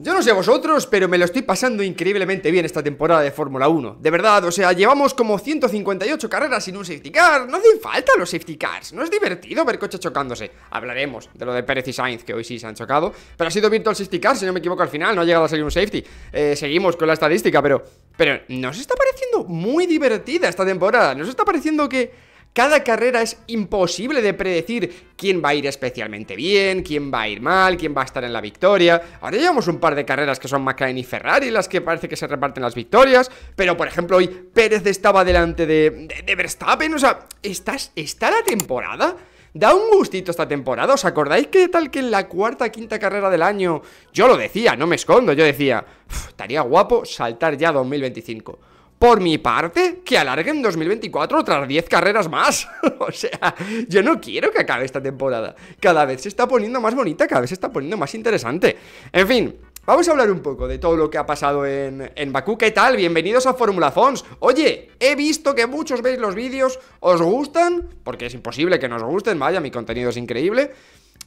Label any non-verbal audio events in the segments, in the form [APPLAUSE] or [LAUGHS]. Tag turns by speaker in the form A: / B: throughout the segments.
A: Yo no sé vosotros, pero me lo estoy pasando increíblemente bien esta temporada de Fórmula 1. De verdad, o sea, llevamos como 158 carreras sin un safety car. No hacen falta los safety cars. No es divertido ver coches chocándose. Hablaremos de lo de Pérez y Sainz, que hoy sí se han chocado. Pero ha sido virtual safety car, si no me equivoco, al final. No ha llegado a salir un safety. Eh, seguimos con la estadística, pero... Pero nos está pareciendo muy divertida esta temporada. Nos está pareciendo que cada carrera es imposible de predecir quién va a ir especialmente bien, quién va a ir mal, quién va a estar en la victoria. Ahora llevamos un par de carreras que son McLaren y Ferrari las que parece que se reparten las victorias, pero por ejemplo hoy Pérez estaba delante de, Verstappen, o sea, ¿estás, ¿está la temporada? Da un gustito esta temporada, ¿os acordáis qué tal que en la cuarta, quinta carrera del año yo lo decía, no me escondo, yo decía, estaría guapo saltar ya 2025 por mi parte, que alarguen 2024 otras 10 carreras más. [LAUGHS] o sea, yo no quiero que acabe esta temporada. Cada vez se está poniendo más bonita, cada vez se está poniendo más interesante. En fin. Vamos a hablar un poco de todo lo que ha pasado en, en Bakú. ¿Qué tal? Bienvenidos a Formula Fons. Oye, he visto que muchos veis los vídeos, os gustan, porque es imposible que no os gusten, vaya, mi contenido es increíble.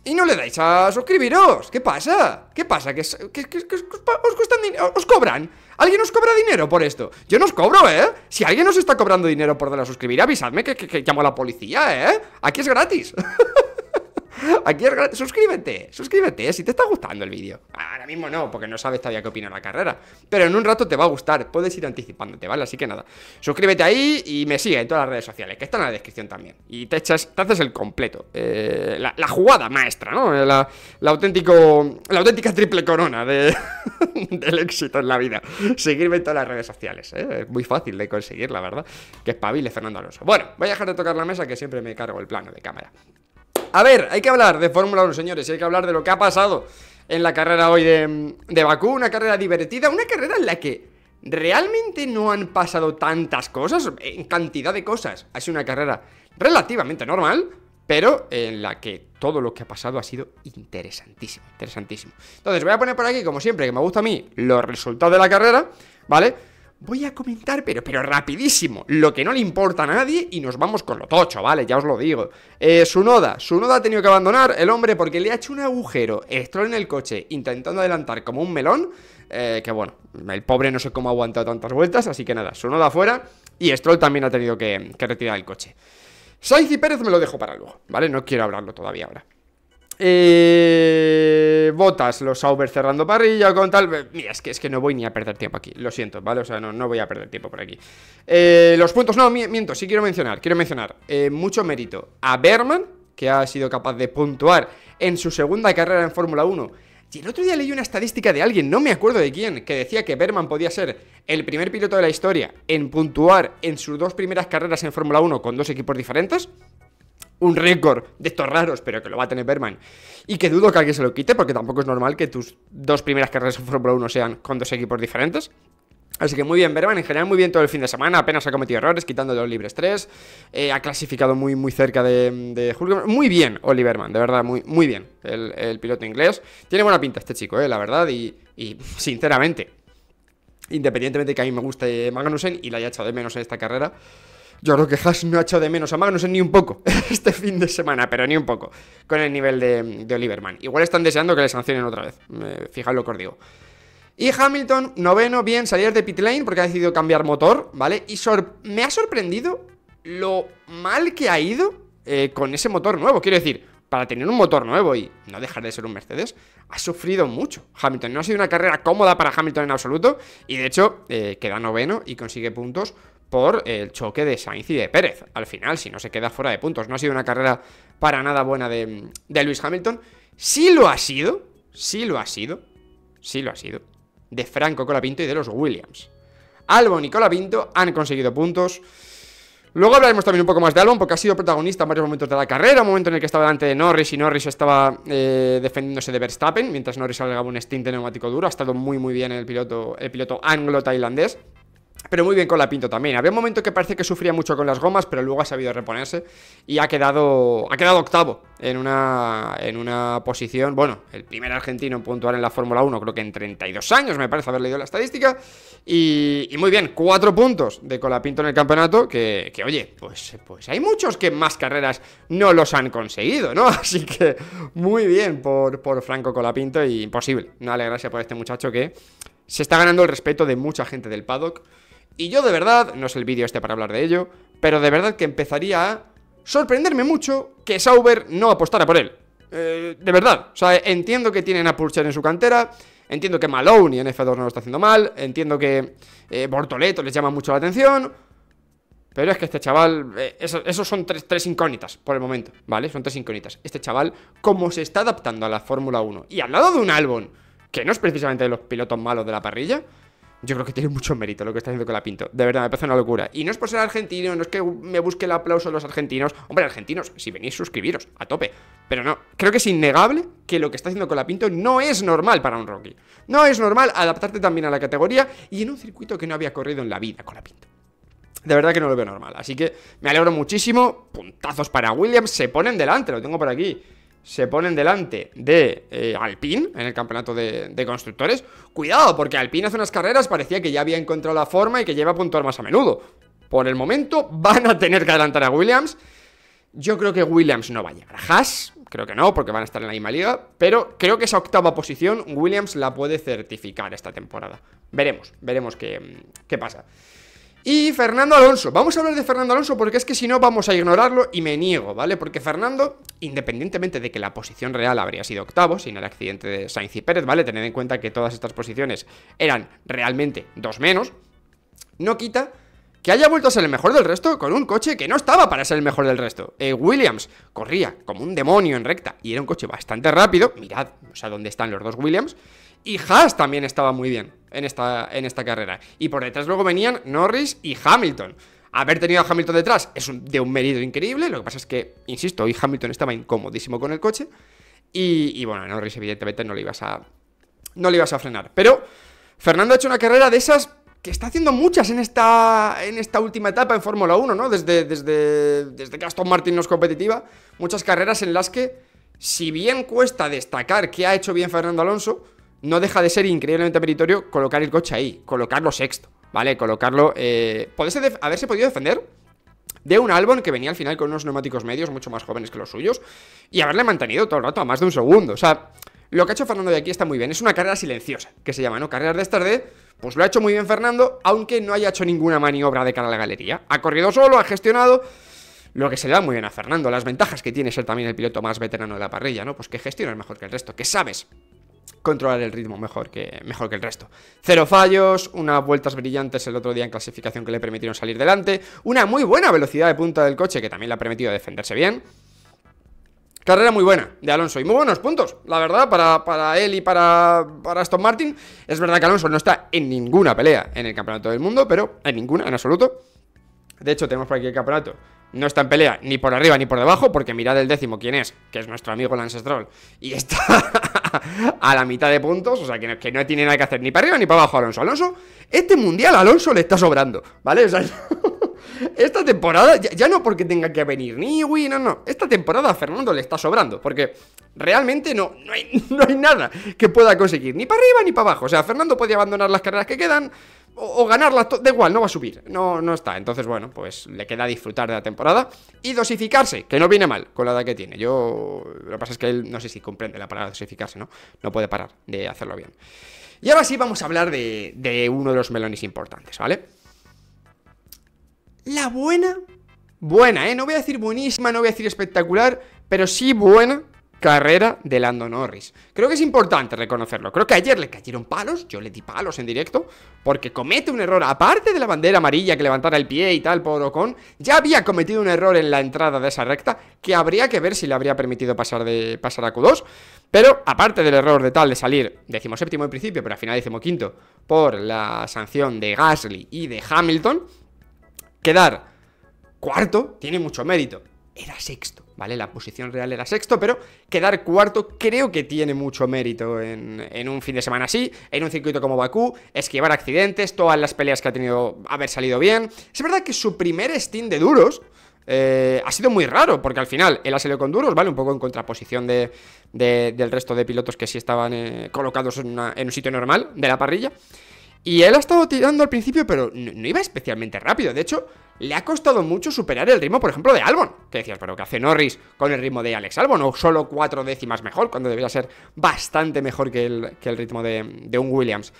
A: Y no le dais a suscribiros. ¿Qué pasa? ¿Qué pasa? ¿Que, os, cuestan dinero? os cobran? ¿Alguien nos cobra dinero por esto? Yo no os cobro, ¿eh? Si alguien nos está cobrando dinero por de a suscribir, avisadme que, que llamo a la policía, ¿eh? Aquí es gratis. [LAUGHS] [LAUGHS] Aquí es Suscríbete, suscríbete, eh, si te está gustando el vídeo. Ahora mismo no, porque no sabes todavía qué opina la carrera. Pero en un rato te va a gustar, puedes ir anticipándote, ¿vale? Así que nada, suscríbete ahí y me sigue en todas las redes sociales, que están en la descripción también. Y te echas, te haces el completo. Eh, la, jugada maestra, ¿no? La, auténtico, la auténtica triple corona de, [LAUGHS] del éxito en la vida. Seguirme en todas las redes sociales, ¿eh? Es muy fácil de conseguir, la verdad. Que espabile Fernando Alonso. Bueno, voy a dejar de tocar la mesa que siempre me cargo el plano de cámara. A ver, hay que hablar de Fórmula 1, señores, hay que hablar de lo que ha pasado en la carrera hoy de, Bakú, una carrera divertida, una carrera en la que realmente no han pasado tantas cosas, en cantidad de cosas. Ha sido una carrera relativamente normal, pero en la que todo lo que ha pasado ha sido interesantísimo, interesantísimo. Entonces voy a poner por aquí, como siempre, que me gusta a mí, los resultados de la carrera, ¿vale? Voy a comentar, pero, pero rapidísimo, lo que no le importa a nadie y nos vamos con lo tocho, ¿vale? Ya os lo digo. Eh, Sunoda, Sunoda ha tenido que abandonar el hombre porque le ha hecho un agujero, Stroll en el coche, intentando adelantar como un melón, eh, que bueno, el pobre no sé cómo ha aguantado tantas vueltas, así que nada, Sunoda fuera y Stroll también ha tenido que, retirar el coche. Saiz y Pérez me lo dejo para luego, ¿vale? No quiero hablarlo todavía ahora. Eh, botas, los Sauber cerrando parrilla con tal. Eh, mira, es que, es que no voy ni a perder tiempo aquí. Lo siento, ¿vale? O sea, no, voy a perder tiempo por aquí. Eh, los puntos, no, miento, sí quiero mencionar. Quiero mencionar eh, mucho mérito a Berman, que ha sido capaz de puntuar en su segunda carrera en Fórmula 1. Y el otro día leí una estadística de alguien, no me acuerdo de quién, que decía que Berman podía ser el primer piloto de la historia en puntuar en sus dos primeras carreras en Fórmula 1 con dos equipos diferentes un récord de estos raros, pero que lo va a tener Berman. Y que dudo que alguien se lo quite, porque tampoco es normal que tus dos primeras carreras en Fórmula 1 sean con dos equipos diferentes. Así que muy bien, Berman. En general, muy bien todo el fin de semana. Apenas ha cometido errores, quitando los libres 3. Eh, ha clasificado muy, muy cerca de, de Muy bien, Oliverman, de verdad, muy, muy bien. El, piloto inglés. Tiene buena pinta este chico, eh, la verdad. Y, y sinceramente, independientemente de que a mí me guste Magnussen y la haya echado de menos en esta carrera. Yo creo que Haas no ha hecho de menos a Magnussen ni un poco [LAUGHS] este fin de semana, pero ni un poco, con el nivel de, Oliverman. Igual están deseando que le sancionen otra vez, eh, lo que os digo. Y Hamilton, noveno, bien, salir de pit lane porque ha decidido cambiar motor, ¿vale? Y me ha sorprendido lo mal que ha ido eh, con ese motor nuevo. Quiero decir, para tener un motor nuevo y no dejar de ser un Mercedes, ha sufrido mucho Hamilton. No ha sido una carrera cómoda para Hamilton en absoluto y de hecho eh, queda noveno y consigue puntos por el choque de Sainz y de Pérez. Al final, si no se queda fuera de puntos, no ha sido una carrera para nada buena de, de Lewis Hamilton. Sí lo ha sido, sí lo ha sido, sí lo ha sido, de Franco Colapinto y de los Williams. Albon y Colapinto han conseguido puntos. Luego hablaremos también un poco más de Albon, porque ha sido protagonista en varios momentos de la carrera, un momento en el que estaba delante de Norris y Norris estaba eh, defendiéndose de Verstappen, mientras Norris alegaba un stint neumático duro. Ha estado muy muy bien el piloto, el piloto anglo-tailandés pero muy bien con la Pinto también. Había un momento que parece que sufría mucho con las gomas, pero luego ha sabido reponerse y ha quedado, ha quedado octavo en una, en una posición, bueno, el primer argentino en puntuar en la Fórmula 1, creo que en 32 años, me parece haber leído la estadística, y, muy bien, cuatro puntos de Colapinto en el campeonato, que, oye, pues, pues hay muchos que más carreras no los han conseguido, ¿no? [LAUGHS] Así que muy bien por, por Franco Colapinto y imposible, Una gracias por este muchacho que se está ganando el respeto de mucha gente del paddock, y yo de verdad, no es el vídeo este para hablar de ello, pero de verdad que empezaría a sorprenderme mucho que Sauber no apostara por él. Eh, de verdad, o sea, entiendo que tienen a Pulcher en su cantera, entiendo que Malone y en 2 no lo está haciendo mal, entiendo que eh, Bortoleto les llama mucho la atención, pero es que este chaval, eh, esos son tres, tres, incógnitas por el momento, ¿vale? Son tres incógnitas. Este chaval, cómo se está adaptando a la Fórmula 1 y al lado de un álbum, que no es precisamente de los pilotos malos de la parrilla, yo creo que tiene mucho mérito lo que está haciendo con la Pinto. De verdad, me parece una locura. Y no es por ser argentino, no es que me busque el aplauso de los argentinos. Hombre, argentinos, si venís, suscribiros, a tope. Pero no, creo que es innegable que lo que está haciendo con la Pinto no es normal para un Rocky. No es normal adaptarte también a la categoría y en un circuito que no había corrido en la vida con la Pinto. De verdad que no lo veo normal. Así que me alegro muchísimo. Puntazos para Williams. Se ponen delante, lo tengo por aquí se ponen delante de eh, Alpine en el campeonato de, constructores. Cuidado, porque Alpine hace unas carreras parecía que ya había encontrado la forma y que lleva a puntuar más a menudo. Por el momento [LAUGHS] van a tener que adelantar a Williams. Yo creo que Williams no va a llegar a Haas, creo que no, porque van a estar en la misma liga, pero creo que esa octava posición Williams la puede certificar esta temporada. Veremos, veremos qué, qué pasa. Y Fernando Alonso, vamos a hablar de Fernando Alonso porque es que si no vamos a ignorarlo y me niego, ¿vale? Porque Fernando, independientemente de que la posición real habría sido octavo, sin el accidente de Sainz y Pérez, ¿vale? Tened en cuenta que todas estas posiciones eran realmente dos menos, no quita que haya vuelto a ser el mejor del resto con un coche que no estaba para ser el mejor del resto. Eh, Williams corría como un demonio en recta y era un coche bastante rápido, mirad, o sea, dónde están los dos Williams, y Haas también estaba muy bien en esta, en esta carrera. Y por detrás luego venían Norris y Hamilton. Haber tenido a Hamilton detrás es de un mérito increíble. Lo que pasa es que, insisto, hoy Hamilton estaba incomodísimo con el coche. Y, bueno, a Norris, evidentemente, no le ibas a. No le ibas a frenar. Pero Fernando ha hecho una carrera de esas que está haciendo muchas en esta, en esta última etapa en Fórmula 1, ¿no? Desde, desde, desde que Aston Martin no es competitiva, muchas carreras en las que, si bien cuesta destacar que ha hecho bien Fernando Alonso, no deja de ser increíblemente meritorio colocar el coche ahí, colocarlo sexto, ¿vale? Colocarlo. Eh, haberse podido defender? de un álbum que venía al final con unos neumáticos medios mucho más jóvenes que los suyos y haberle mantenido todo el rato a más de un segundo. O sea, lo que ha hecho Fernando de aquí está muy bien. Es una carrera silenciosa, que se llama, ¿no? Carreras de tarde Pues lo ha hecho muy bien Fernando, aunque no haya hecho ninguna maniobra de cara a la galería. Ha corrido solo, ha gestionado... Lo que se le da muy bien a Fernando, las ventajas que tiene ser también el piloto más veterano de la parrilla, ¿no? Pues que gestiona mejor que el resto, que sabes controlar el ritmo mejor que, mejor que el resto. Cero fallos, unas vueltas brillantes el otro día en clasificación que le permitieron salir delante, una muy buena velocidad de punta del coche que también le ha permitido defenderse bien. Carrera muy buena de Alonso y muy buenos puntos, la verdad, para, él y para, para, Aston Martin. Es verdad que Alonso no está en ninguna pelea en el Campeonato del Mundo, pero en ninguna, en absoluto. De hecho, tenemos por aquí el campeonato no está en pelea ni por arriba ni por debajo, porque mirad el décimo quién es, que es nuestro amigo el y está [LAUGHS] a la mitad de puntos, o sea que no, que no, tiene nada que hacer ni para arriba ni para abajo Alonso. Alonso, este mundial Alonso le está sobrando, ¿vale? O sea, [LAUGHS] esta temporada, ya, no porque tenga que venir ni Wii, no, no, esta temporada a Fernando le está sobrando, porque realmente no, no, hay, [LAUGHS] no hay nada que pueda conseguir, ni para arriba ni para abajo, o sea, Fernando puede abandonar las carreras que quedan o, ganarla, da igual, no va a subir, no, no está. Entonces, bueno, pues le queda disfrutar de la temporada y dosificarse, que no viene mal con la edad que tiene. Yo, lo que pasa es que él no sé si comprende la palabra dosificarse, ¿no? No puede parar de hacerlo bien. Y ahora sí vamos a hablar de, de uno de los melones importantes, ¿vale? La buena, buena, ¿eh? No voy a decir buenísima, no voy a decir espectacular, pero sí buena carrera de Lando Norris. Creo que es importante reconocerlo. Creo que ayer le cayeron palos, yo le di palos en directo, porque comete un error, aparte de la bandera amarilla que levantara el pie y tal por Ocon, ya había cometido un error en la entrada de esa recta que habría que ver si le habría permitido pasar, de, pasar a Q2. Pero aparte del error de tal de salir séptimo en principio, pero al final quinto por la sanción de Gasly y de Hamilton, quedar cuarto tiene mucho mérito. Era sexto. ¿vale? La posición real era sexto, pero quedar cuarto creo que tiene mucho mérito en, un fin de semana así, en un circuito como Bakú, esquivar accidentes, todas las peleas que ha tenido haber salido bien. Es verdad que su primer Steam de duros... Eh, ha sido muy raro, porque al final él ha salido con duros, ¿vale? Un poco en contraposición de, del resto de pilotos que sí estaban eh, colocados en, en un sitio normal de la parrilla. Y él ha estado tirando al principio, pero no, iba especialmente rápido. De hecho, le ha costado mucho superar el ritmo, por ejemplo, de Albon. Que decías, pero ¿qué hace Norris con el ritmo de Alex Albon? O solo cuatro décimas mejor, cuando debería ser bastante mejor que el, el ritmo de, de un Williams.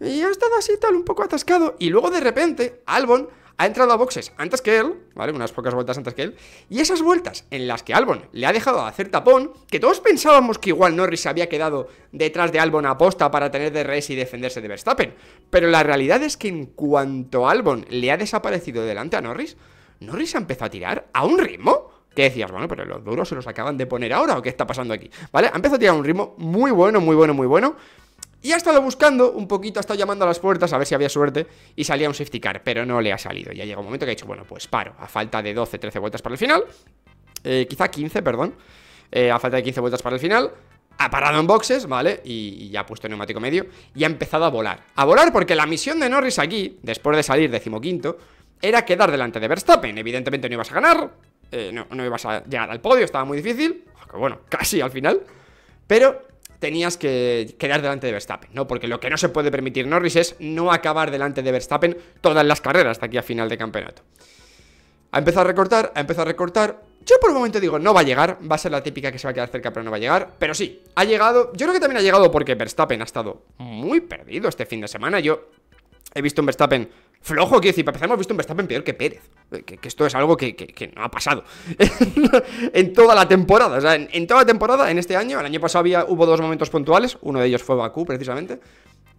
A: Y ha estado así tal, un poco atascado. Y luego de repente, Albon ha entrado a boxes antes que él, ¿vale? Unas pocas vueltas antes que él. Y esas vueltas en las que Albon le ha dejado hacer tapón, que todos pensábamos que igual Norris se había quedado detrás de Albon a posta para tener DRS y defenderse de Verstappen. Pero la realidad es que en cuanto Albon le ha desaparecido delante a Norris, Norris ha empezado a tirar a un ritmo que decías, bueno, pero los duros se los acaban de poner ahora o qué está pasando aquí, ¿vale? Ha empezado a tirar un ritmo muy bueno, muy bueno, muy bueno, y ha estado buscando un poquito, ha estado llamando a las puertas a ver si había suerte y salía un safety car, pero no le ha salido. Ya llegado un momento que ha dicho, bueno, pues paro, a falta de 12, 13 vueltas para el final, eh, quizá 15, perdón, eh, a falta de 15 vueltas para el final, ha parado en boxes, ¿vale? Y, ya ha puesto neumático medio y ha empezado a volar. A volar porque la misión de Norris aquí, después de salir decimoquinto, era quedar delante de Verstappen. Evidentemente no ibas a ganar, eh, no, no ibas a llegar al podio, estaba muy difícil, aunque bueno, casi al final. Pero tenías que quedar delante de Verstappen, ¿no? Porque lo que no se puede permitir Norris es no acabar delante de Verstappen todas las carreras hasta aquí a final de campeonato. Ha empezado a recortar, ha empezado a recortar. Yo por un momento digo, no va a llegar, va a ser la típica que se va a quedar cerca, pero no va a llegar. Pero sí, ha llegado. Yo creo que también ha llegado porque Verstappen ha estado muy perdido este fin de semana. Yo he visto un Verstappen flojo, quiero decir, para empezar hemos visto un Verstappen peor que Pérez, eh, que, esto es algo que, no ha pasado [LAUGHS] en toda la temporada, o sea, en, toda la temporada, en este año, el año pasado había, hubo dos momentos puntuales, uno de ellos fue Bakú precisamente,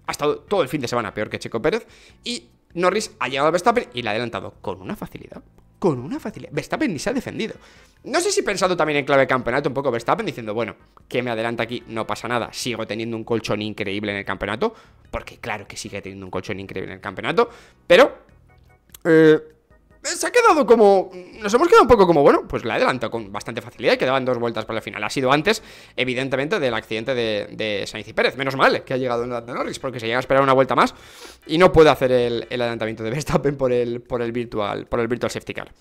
A: ha estado todo el fin de semana peor que Checo Pérez, y Norris ha llegado a Verstappen y le ha adelantado con una facilidad con una facilidad. Verstappen ni se ha defendido. No sé si he pensado también en clave de campeonato un poco Verstappen diciendo, bueno, que me adelanta aquí, no pasa nada, sigo teniendo un colchón increíble en el campeonato, porque claro que sigue teniendo un colchón increíble en el campeonato, pero... Eh, eh, se ha quedado como... Nos hemos quedado un poco como, bueno, pues la adelanta con bastante facilidad y quedaban dos vueltas para la final. Ha sido antes, evidentemente, del accidente de, de Sainz y Pérez. Menos mal eh, que ha llegado Lando Norris, porque se llega a esperar una vuelta más y no puede hacer el, adelantamiento de Verstappen por el, por el, virtual, por el virtual safety car.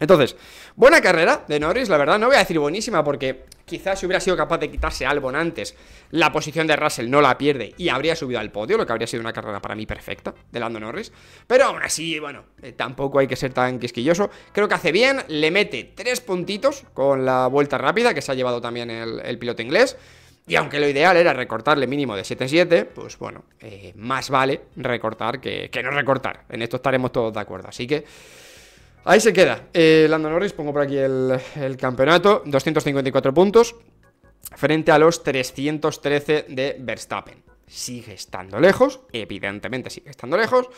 A: Entonces, buena carrera de Norris, la verdad, no voy a decir buenísima porque quizás si hubiera sido capaz de quitarse Albon antes, la posición de Russell no la pierde y habría subido al podio, lo que habría sido una carrera para mí perfecta de Lando Norris. Pero aún así, bueno, eh, tampoco hay que ser tan quisquilloso. Creo que hace bien, le mete tres puntitos con la vuelta rápida que se ha llevado también el, piloto inglés. Y aunque lo ideal era recortarle mínimo de 7-7, pues bueno, eh, más vale recortar que no recortar. En esto estaremos todos de acuerdo. Así que... Ahí se queda. Eh, Lando Norris, pongo por aquí el, campeonato, 254 puntos frente a los 313 de Verstappen. Sigue estando lejos, evidentemente sigue estando lejos,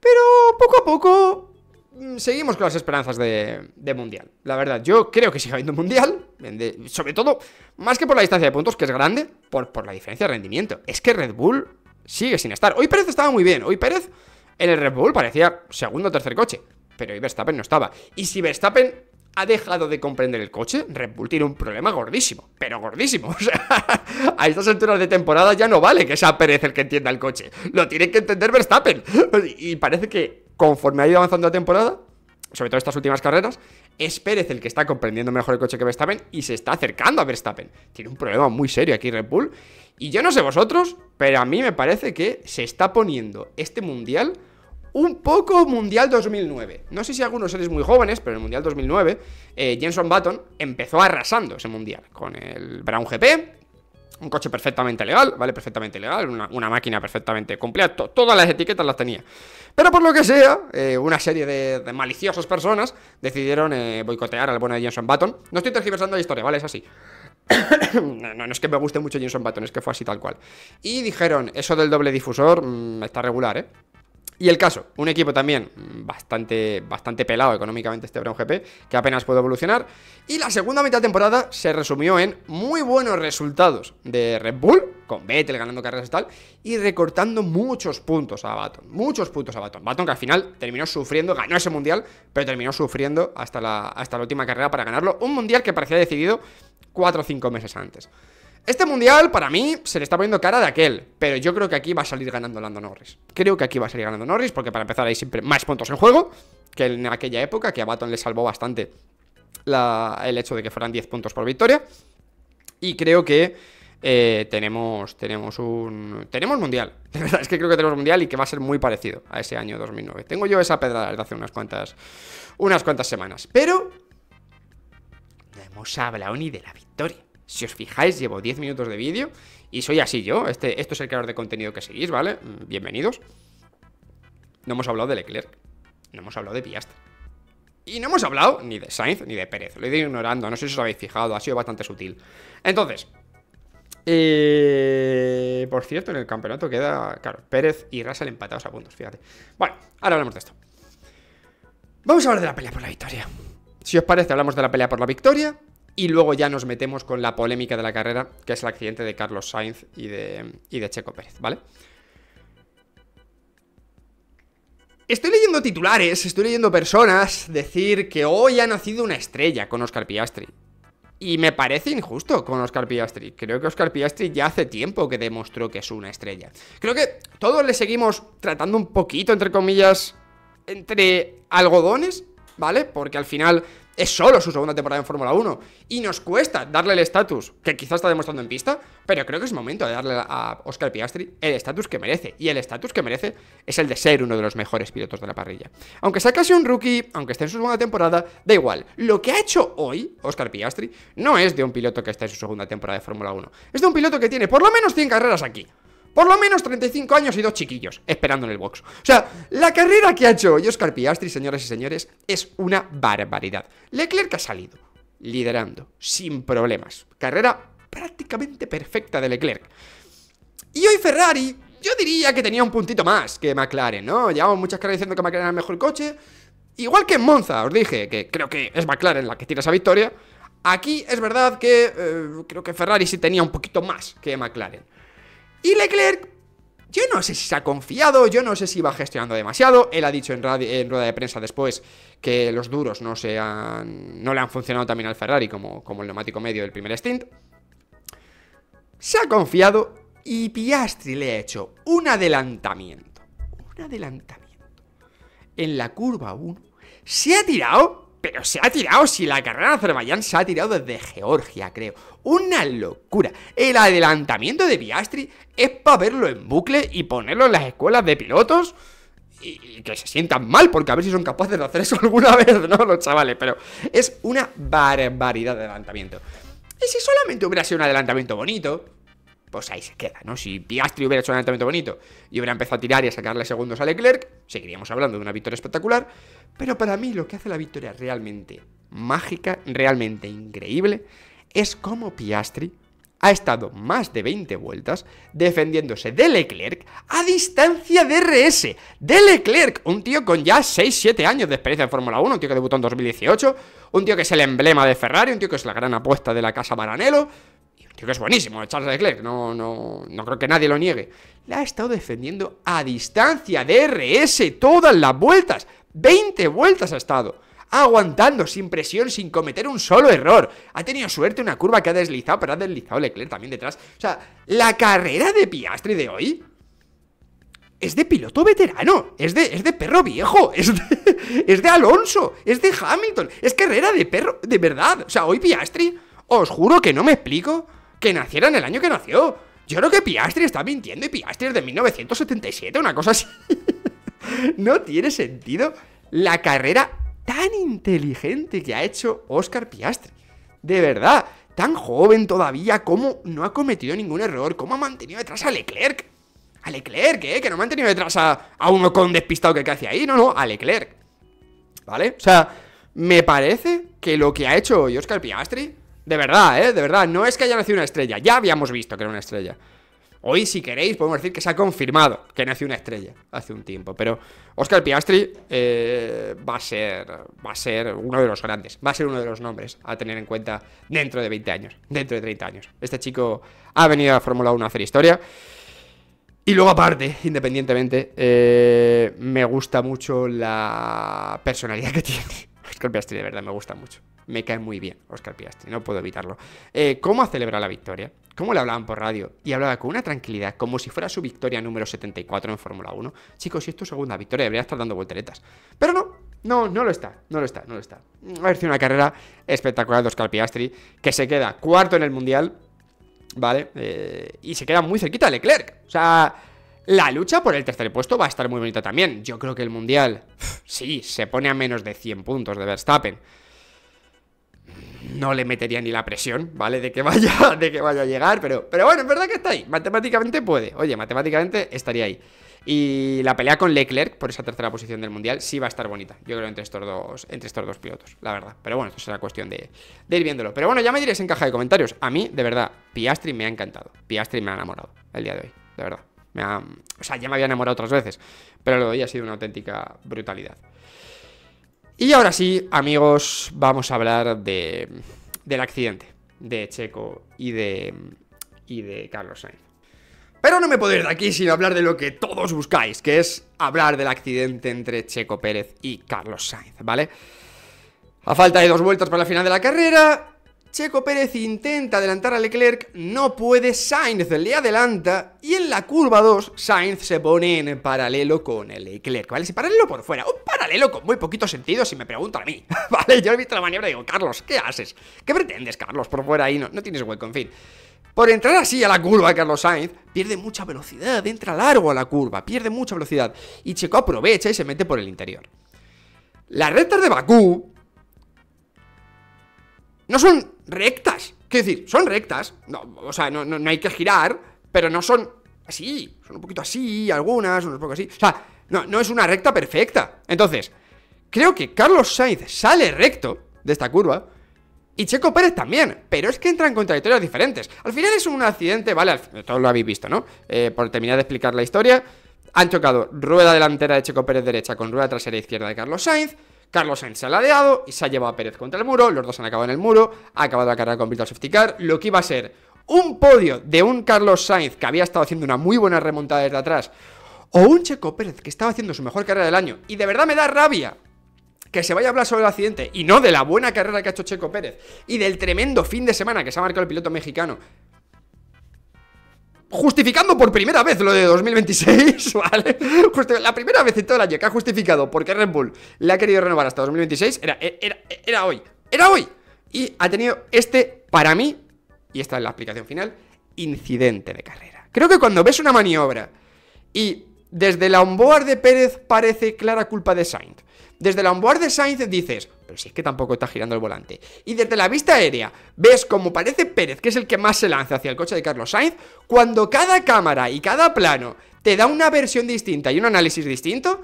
A: pero poco a poco mm, seguimos con las esperanzas de, Mundial. La verdad, yo creo que sigue habiendo Mundial, sobre todo, más que por la distancia de puntos, que es grande, por, por la diferencia de rendimiento. Es que Red Bull sigue sin estar. Hoy Pérez estaba muy bien, hoy Pérez en el Red Bull parecía segundo o tercer coche. Pero Verstappen no estaba. Y si Verstappen ha dejado de comprender el coche, Red Bull tiene un problema gordísimo, pero gordísimo. [LAUGHS] O sea, a estas alturas de temporada ya no vale que sea Pérez el que entienda el coche. Lo tiene que entender Verstappen. Y parece que conforme ha ido avanzando la temporada, sobre todo estas últimas carreras, es Pérez el que está comprendiendo mejor el coche que Verstappen y se está acercando a Verstappen. Tiene un problema muy serio aquí Red Bull. Y yo no sé vosotros, pero a mí me parece que se está poniendo este mundial un poco Mundial 2009. No sé si algunos eres muy jóvenes, pero en el Mundial 2009, eh, Jenson Button empezó arrasando ese Mundial con el Brown GP. Un coche perfectamente legal, ¿vale? Perfectamente legal, una, máquina perfectamente completa, todas las etiquetas las tenía. Pero por lo que sea, eh, una serie de, maliciosas personas decidieron eh, boicotear al bueno de Jenson Button. No estoy tergiversando la historia, ¿vale? Es así. [COUGHS] no, es que me guste mucho Jenson Button, es que fue así tal cual. Y dijeron, eso del doble difusor mm, está regular, ¿eh? Y el caso, un equipo también bastante, bastante pelado económicamente este Brown GP, que apenas pudo evolucionar. Y la segunda mitad de temporada se resumió en muy buenos resultados de Red Bull, con Vettel ganando carreras y tal, y recortando muchos puntos a Baton, muchos puntos a Baton. Baton que al final terminó sufriendo, ganó ese mundial, pero terminó sufriendo hasta la, hasta la última carrera para ganarlo. Un mundial que parecía decidido 4 o 5 meses antes. Este mundial, para mí, se le está poniendo cara de aquel. Pero yo creo que aquí va a salir ganando Lando Norris. Creo que aquí va a salir ganando Norris, porque para empezar hay siempre más puntos en juego que en aquella época, que a Baton le salvó bastante el hecho de que fueran 10 puntos por victoria. Y creo que eh, tenemos, tenemos un. Tenemos mundial. [LAUGHS] De verdad es que creo que tenemos mundial y que va a ser muy parecido a ese año 2009. Tengo yo esa pedrada desde hace unas cuantas, unas cuantas semanas. Pero. No hemos hablado ni de la victoria. Si os fijáis, llevo 10 minutos de vídeo y soy así yo. Este, esto es el creador de contenido que seguís, ¿vale? Mm, bienvenidos. No hemos hablado de Leclerc, no hemos hablado de Piast Y no hemos hablado ni de Sainz ni de Pérez. Lo he ido ignorando, no sé si os lo habéis fijado, ha sido bastante sutil. Entonces, eh, por cierto, en el campeonato queda, claro, Pérez y Russell empatados a puntos, fíjate. Bueno, ahora hablamos de esto. Vamos a hablar de la pelea por la victoria. Si os parece, hablamos de la pelea por la victoria. Y luego ya nos metemos con la polémica de la carrera, que es el accidente de Carlos Sainz y de, de Checo Pérez, ¿vale? Estoy leyendo titulares, estoy leyendo personas decir que hoy ha nacido una estrella con Oscar Piastri. Y me parece injusto con Oscar Piastri. Creo que Oscar Piastri ya hace tiempo que demostró que es una estrella. Creo que todos le seguimos tratando un poquito, entre comillas, entre algodones, ¿vale? Porque al final es solo su segunda temporada en Fórmula 1 y nos cuesta darle el estatus que quizás está demostrando en pista, pero creo que es momento de darle a Oscar Piastri el estatus que merece. Y el estatus que merece es el de ser uno de los mejores pilotos de la parrilla. Aunque sea casi un rookie, aunque esté en su segunda temporada, da igual. Lo que ha hecho hoy Oscar Piastri no es de un piloto que está en su segunda temporada de Fórmula 1, es de un piloto que tiene por lo menos 100 carreras aquí. Por lo menos 35 años y dos chiquillos esperando en el box. O sea, la carrera que ha hecho Oscar Piastri, señoras y señores, es una barbaridad. Leclerc ha salido liderando, sin problemas. Carrera prácticamente perfecta de Leclerc. Y hoy Ferrari, yo diría que tenía un puntito más que McLaren, ¿no? Llevamos muchas caras diciendo que McLaren era el mejor coche. Igual que en Monza, os dije, que creo que es McLaren la que tira esa victoria. Aquí es verdad que eh, creo que Ferrari sí tenía un poquito más que McLaren. Y Leclerc, yo no sé si se ha confiado, yo no sé si va gestionando demasiado. Él ha dicho en, rueda de prensa después que los duros no, se han, no le han funcionado también al Ferrari como, como el neumático medio del primer stint. Se ha confiado y Piastri le ha hecho un adelantamiento. Un adelantamiento. En la curva 1 se ha tirado, pero se ha tirado, si la carrera de Azerbaiyán se ha tirado desde Georgia, creo. Una locura. El adelantamiento de Piastri es para verlo en bucle y ponerlo en las escuelas de pilotos y, que se sientan mal, porque a ver si son capaces de hacer eso [LAUGHS] alguna vez, ¿no? Los chavales, pero es una barbaridad de adelantamiento. Y si solamente hubiera sido un adelantamiento bonito, pues ahí se queda, ¿no? Si Piastri hubiera hecho un adelantamiento bonito y hubiera empezado a tirar y a sacarle segundos a Leclerc, seguiríamos hablando de una victoria espectacular, pero para mí lo que hace la victoria realmente mágica, realmente increíble, es como Piastri ha estado más de 20 vueltas defendiéndose de Leclerc a distancia de RS. De Leclerc, un tío con ya 6-7 años de experiencia en Fórmula 1, un tío que debutó en 2018, un tío que es el emblema de Ferrari, un tío que es la gran apuesta de la casa Maranello, y un tío que es buenísimo, Charles Leclerc, no, no, no creo que nadie lo niegue. Le ha estado defendiendo a distancia de RS todas las vueltas. 20 vueltas ha estado aguantando, sin presión, sin cometer un solo error. Ha tenido suerte una curva que ha deslizado, pero ha deslizado Leclerc también detrás. O sea, la carrera de Piastri de hoy es de piloto veterano, es de, perro viejo, [LAUGHS] es es de Alonso, es de Hamilton, es carrera de perro, de verdad. O sea, hoy Piastri, os juro que no me explico que naciera en el año que nació. Yo creo que Piastri está mintiendo y Piastri es de 1977, una cosa así. [LAUGHS] no tiene sentido la carrera tan inteligente que ha hecho Oscar Piastri. De verdad, tan joven todavía, Como no ha cometido ningún error, cómo ha mantenido detrás a Leclerc. A Leclerc, ¿eh? Que no ha mantenido detrás a, a uno con despistado que hace ahí, no, no, a Leclerc. ¿Vale? O sea, me parece que lo que ha hecho hoy Oscar Piastri, de verdad, ¿eh? De verdad, no es que haya nacido una estrella, ya habíamos visto que era una estrella. Hoy, si queréis, podemos decir que se ha confirmado que nació una estrella hace un tiempo. Pero Oscar Piastri eh, va, a ser, va a ser uno de los grandes, va a ser uno de los nombres a tener en cuenta dentro de 20 años, dentro de 30 años. Este chico ha venido a Fórmula 1 a hacer historia. Y luego aparte, independientemente, eh, me gusta mucho la personalidad que tiene. Oscar Piastri, de verdad, me gusta mucho. Me cae muy bien Oscar Piastri, no puedo evitarlo. Eh, ¿Cómo ha celebrado la victoria? ¿Cómo le hablaban por radio? Y hablaba con una tranquilidad, como si fuera su victoria número 74 en Fórmula 1. Chicos, si es tu segunda victoria, debería estar dando volteretas. Pero no, no, no lo está, no lo está, no lo está. Ha sido una carrera espectacular de Oscar Piastri, que se queda cuarto en el Mundial, ¿vale? Eh, y se queda muy cerquita de Leclerc. O sea... La lucha por el tercer puesto va a estar muy bonita también. Yo creo que el Mundial, sí, se pone a menos de 100 puntos de Verstappen. No le metería ni la presión, ¿vale? De que vaya, [LAUGHS] de que vaya a llegar, pero, pero bueno, es verdad que está ahí. Matemáticamente puede. Oye, matemáticamente estaría ahí. Y la pelea con Leclerc por esa tercera posición del Mundial sí va a estar bonita. Yo creo entre estos dos, entre estos dos pilotos, la verdad. Pero bueno, es será cuestión de, de, ir viéndolo. Pero bueno, ya me diréis en caja de comentarios. A mí, de verdad, Piastri me ha encantado. Piastri me ha enamorado el día de hoy, de verdad o sea, ya me había enamorado otras veces, pero lo de ha sido una auténtica brutalidad. Y ahora sí, amigos, vamos a hablar del accidente de Checo y de, y de Carlos Sainz. Pero no me puedo ir de aquí sin hablar de lo que todos buscáis, que es hablar del accidente entre Checo Pérez y Carlos Sainz, ¿vale? A falta de dos vueltas para la final de la carrera, Checo Pérez intenta adelantar a Leclerc, no puede, Sainz le adelanta y en la curva 2 Sainz se pone en paralelo con el Leclerc, ¿vale? Si paralelo por fuera, un paralelo con muy poquito sentido si me preguntan a mí, [LAUGHS] ¿vale? Yo he visto la maniobra y digo, Carlos, ¿qué haces? ¿Qué pretendes, Carlos? Por fuera ahí no, no tienes hueco, en fin. Por entrar así a la curva, Carlos Sainz pierde mucha velocidad, entra largo a la curva, pierde mucha velocidad y Checo aprovecha y se mete por el interior. Las rectas de Bakú no son rectas. Quiero decir, son rectas. No, o sea, no, hay que girar, pero no son así. Son un poquito así, algunas, unos poco así. O sea, no, es una recta perfecta. Entonces, creo que Carlos Sainz sale recto de esta curva. Y Checo Pérez también, pero es que entran con trayectorias diferentes. Al final es un accidente, vale, todos lo habéis visto, ¿no? Eh, por terminar de explicar la historia, han chocado rueda delantera de Checo Pérez derecha con rueda trasera izquierda de Carlos Sainz. Carlos Sainz se ha ladeado y se ha llevado a Pérez contra el muro, los dos han acabado en el muro, ha acabado la carrera con Virtual Safety lo que iba a ser un podio de un Carlos Sainz que había estado haciendo una muy buena remontada desde atrás, o un Checo Pérez que estaba haciendo su mejor carrera del año, y de verdad me da rabia que se vaya a hablar sobre el accidente y no de la buena carrera que ha hecho Checo Pérez y del tremendo fin de semana que se ha marcado el piloto mexicano, justificando por primera vez lo de 2026, [LAUGHS] ¿vale? la primera vez en todo el año que ha justificado porque Red Bull le ha querido renovar hasta 2026 e-, era, era, hoy, era hoy. Y ha tenido este, para mí, y esta es la explicación final, incidente de carrera. Creo que cuando ves una maniobra y desde la onboard de Pérez parece clara culpa de Sainz, desde la onboard de Sainz dices, pero si es que tampoco está girando el volante. Y desde la vista aérea, ves como parece Pérez, que es el que más se lanza hacia el coche de Carlos Sainz, cuando cada cámara y cada plano te da una versión distinta y un análisis distinto,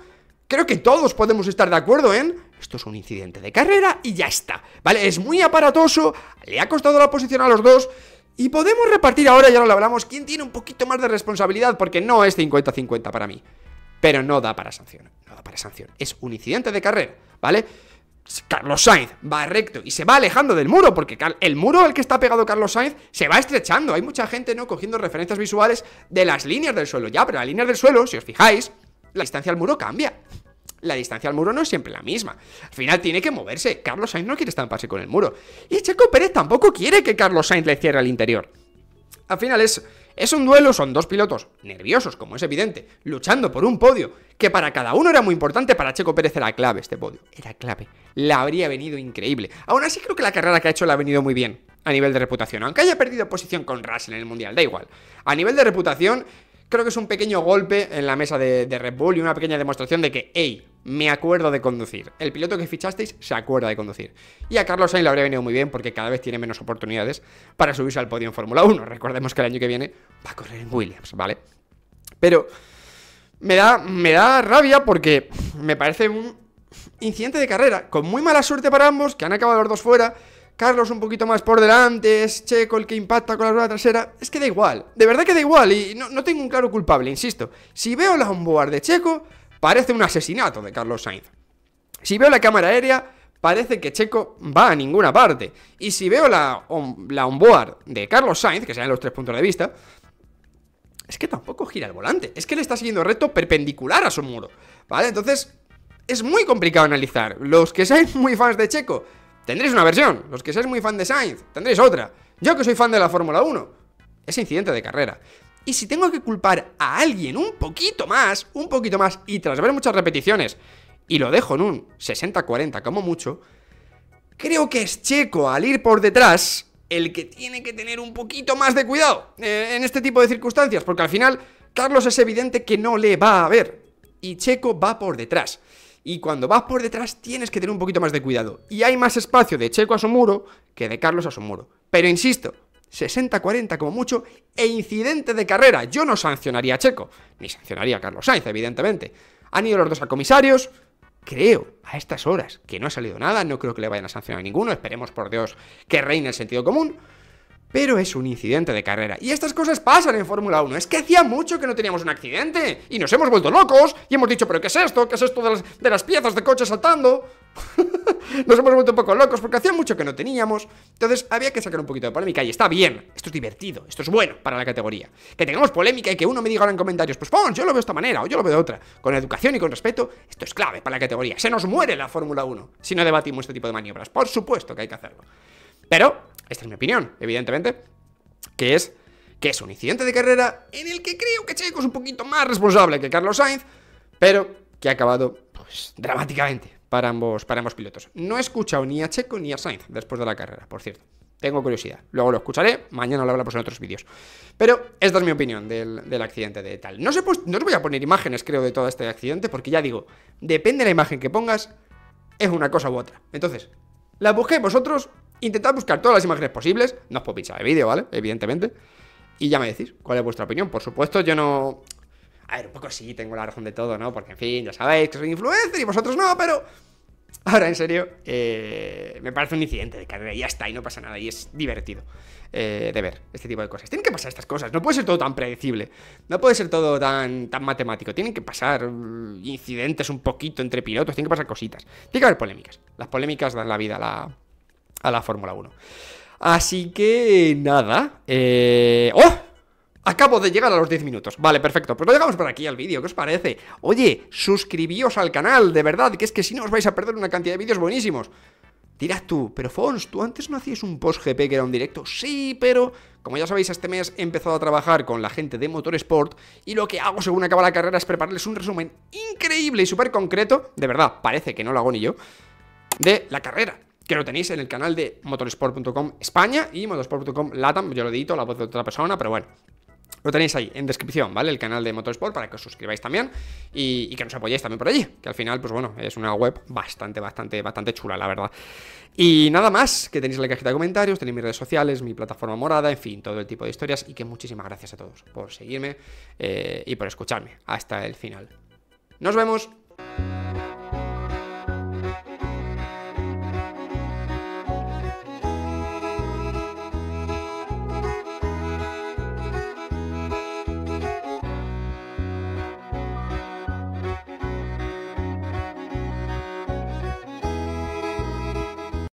A: creo que todos podemos estar de acuerdo en... Esto es un incidente de carrera y ya está, ¿vale? Es muy aparatoso, le ha costado la posición a los dos... Y podemos repartir ahora, ya lo hablamos, quién tiene un poquito más de responsabilidad, porque no es 50-50 para mí. Pero no da para sanción, no da para sanción. Es un incidente de carrera, ¿vale? Carlos Sainz va recto y se va alejando del muro, porque el muro al que está pegado Carlos Sainz se va estrechando. Hay mucha gente, ¿no? Cogiendo referencias visuales de las líneas del suelo. Ya, pero las líneas del suelo, si os fijáis, la distancia al muro cambia. La distancia al muro no es siempre la misma. Al final tiene que moverse. Carlos Sainz no quiere estamparse con el muro. Y Checo Pérez tampoco quiere que Carlos Sainz le cierre al interior. Al final es es un duelo, son dos pilotos nerviosos, como es evidente, luchando por un podio, que para cada uno era muy importante, para Checo Pérez era clave este podio, era clave, la habría venido increíble. Aún así creo que la carrera que ha hecho la ha venido muy bien a nivel de reputación, aunque haya perdido posición con Russell en el Mundial, da igual. A nivel de reputación, creo que es un pequeño golpe en la mesa de, de Red Bull y una pequeña demostración de que, ey me acuerdo de conducir. El piloto que fichasteis se acuerda de conducir. Y a Carlos Sainz le habría venido muy bien porque cada vez tiene menos oportunidades para subirse al podio en Fórmula 1. Recordemos que el año que viene va a correr en Williams, ¿vale? Pero me da, me da rabia porque me parece un incidente de carrera con muy mala suerte para ambos, que han acabado los dos fuera. Carlos un poquito más por delante, es Checo el que impacta con la rueda trasera. Es que da igual, de verdad que da igual y no, tengo un claro culpable, insisto. Si veo la onboard de Checo, Parece un asesinato de Carlos Sainz. Si veo la cámara aérea, parece que Checo va a ninguna parte. Y si veo la, la onboard de Carlos Sainz, que sean los tres puntos de vista, es que tampoco gira el volante. Es que le está siguiendo recto perpendicular a su muro. ¿Vale? Entonces, es muy complicado analizar. Los que seáis muy fans de Checo, tendréis una versión. Los que seáis muy fan de Sainz, tendréis otra. Yo que soy fan de la Fórmula 1, es incidente de carrera. Y si tengo que culpar a alguien un poquito más, un poquito más, y tras ver muchas repeticiones, y lo dejo en un 60-40 como mucho, creo que es Checo al ir por detrás el que tiene que tener un poquito más de cuidado eh, en este tipo de circunstancias, porque al final Carlos es evidente que no le va a ver, y Checo va por detrás. Y cuando vas por detrás tienes que tener un poquito más de cuidado. Y hay más espacio de Checo a su muro que de Carlos a su muro. Pero insisto, 60-40 como mucho, e incidente de carrera. Yo no sancionaría a Checo, ni sancionaría a Carlos Sainz, evidentemente. Han ido los dos a comisarios, creo, a estas horas, que no ha salido nada, no creo que le vayan a sancionar a ninguno, esperemos por Dios que reine el sentido común pero es un incidente de carrera. Y estas cosas pasan en Fórmula 1. Es que hacía mucho que no teníamos un accidente. Y nos hemos vuelto locos. Y hemos dicho, pero ¿qué es esto? ¿Qué es esto de las, piezas de coche saltando? [LAUGHS] nos hemos vuelto un poco locos porque hacía mucho que no teníamos. Entonces había que sacar un poquito de polémica. Y está bien. Esto es divertido. Esto es bueno para la categoría. Que tengamos polémica y que uno me diga ahora en comentarios, pues Pon, yo lo veo de esta manera o yo lo veo de otra. Con educación y con respeto, esto es clave para la categoría. Se nos muere la Fórmula 1 si no debatimos este tipo de maniobras. Por supuesto que hay que hacerlo. Pero esta es mi opinión, evidentemente, que es que es un incidente de carrera en el que creo que Checo es un poquito más responsable que Carlos Sainz, pero que ha acabado pues, dramáticamente para ambos, para ambos pilotos. No he escuchado ni a Checo ni a Sainz después de la carrera, por cierto. Tengo curiosidad. Luego lo escucharé, mañana lo hablamos en otros vídeos. Pero esta es mi opinión del, accidente de tal. No, pues, no os voy a poner imágenes, creo, de todo este accidente, porque ya digo, depende de la imagen que pongas, es una cosa u otra. Entonces, la busqué vosotros Intentad buscar todas las imágenes posibles. No os puedo pinchar el vídeo, ¿vale? Evidentemente. Y ya me decís cuál es vuestra opinión. Por supuesto, yo no. A ver, un poco sí, tengo la razón de todo, ¿no? Porque, en fin, ya sabéis que soy influencer y vosotros no, pero. Ahora, en serio, eh, me parece un incidente de carrera, ya está, y no pasa nada, y es divertido eh, de ver este tipo de cosas. Tienen que pasar estas cosas, no puede ser todo tan predecible, no puede ser todo tan, tan matemático, tienen que pasar mm, incidentes un poquito entre pilotos, tienen que pasar cositas, tiene que haber polémicas. Las polémicas dan la vida a la, a la Fórmula 1. Así que nada. Eh, ¡Oh! Acabo de llegar a los 10 minutos. Vale, perfecto. Pues lo llegamos por aquí al vídeo. ¿Qué os parece? Oye, suscribíos al canal, de verdad, que es que si no os vais a perder una cantidad de vídeos buenísimos. Dirás tú, pero Fons, ¿tú antes no hacías un post GP que era un directo? Sí, pero como ya sabéis, este mes he empezado a trabajar con la gente de Motorsport y lo que hago según acaba la carrera es prepararles un resumen increíble y súper concreto, de verdad, parece que no lo hago ni yo, de la carrera que lo tenéis en el canal de motorsport.com España y motorsport.com Latam. Yo lo edito, la voz de otra persona, pero bueno. Lo tenéis ahí en descripción, ¿vale? El canal de Motorsport para que os suscribáis también y, que nos apoyéis también por allí. Que al final, pues bueno, es una web bastante, bastante, bastante chula, la verdad. Y nada más, que tenéis la cajita de comentarios, tenéis mis redes sociales, mi plataforma morada, en fin, todo el tipo de historias. Y que muchísimas gracias a todos por seguirme eh, y por escucharme hasta el final. Nos vemos.